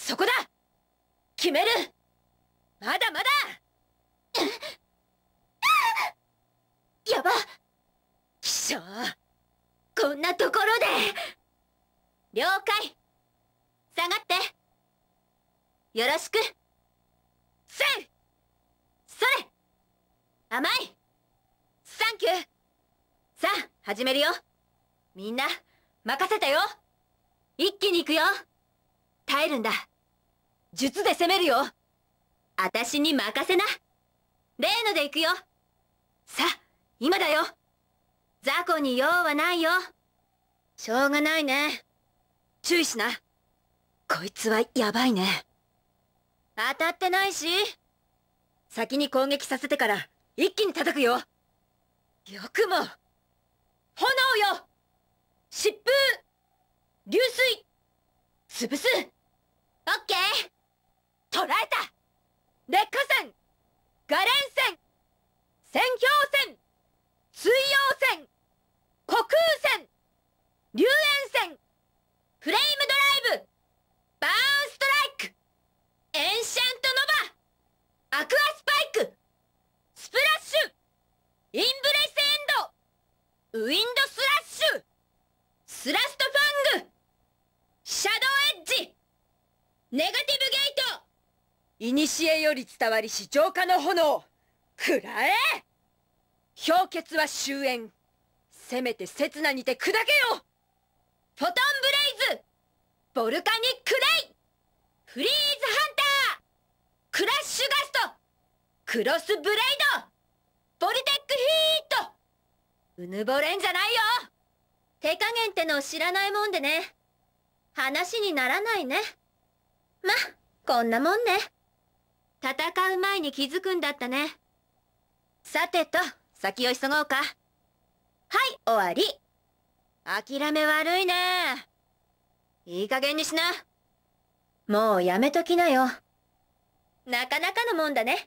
そこだ決めるまだまだ やばきしょこんなところで了解下がってよろしくせいそれ甘いサンキューさあ始めるよみんな任せたよ一気に行くよ耐えるんだ術で攻めるよ私に任せな例ので行くよさあ今だよ雑魚に用はないよしょうがないね注意しなこいつはヤバいね当たってないし先に攻撃させてから一気に叩くよよくも炎よ疾風流水潰すオッケーアクアスパイクスプラッシュインブレスエンドウィンドスラッシュスラストファングシャドウエッジネガティブゲートいにしえより伝わりし浄化の炎くらえ氷結は終焉せめて刹那にて砕けよフォトンブレイズボルカニックレイフリーズハンタークラッシュガクロスブレイドボルテックヒートうぬぼれんじゃないよ手加減ってのを知らないもんでね。話にならないね。ま、こんなもんね。戦う前に気づくんだったね。さてと、先を急ごうか。はい、終わり。諦め悪いね。いい加減にしな。もうやめときなよ。なかなかのもんだね。